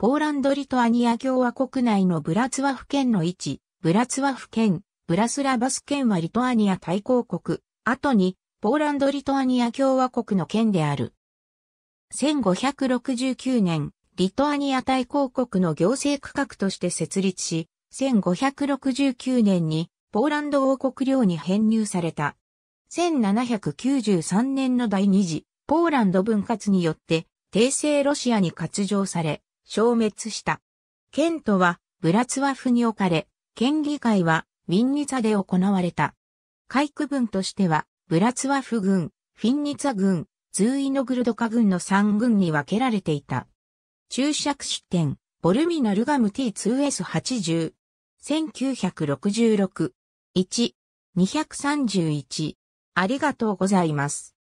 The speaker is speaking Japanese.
ポーランド・リトアニア共和国内のブラツワフ県の位置、ブラツワフ県、ブラスラバス県はリトアニア大公国、後に、ポーランド・リトアニア共和国の県である。1569年、リトアニア大公国の行政区画として設立し、1569年に、ポーランド王国領に編入された。1793年の第二次、ポーランド分割によって、帝政ロシアに割譲され、消滅した。県トはブラツワフに置かれ、県議会はウィンニツァで行われた。海区分としては、ブラツワフ軍、フィンニツァ軍、ズーイノグルドカ軍の3軍に分けられていた。注釈出典、ボルミナルガム T2S80。1966。1。231。ありがとうございます。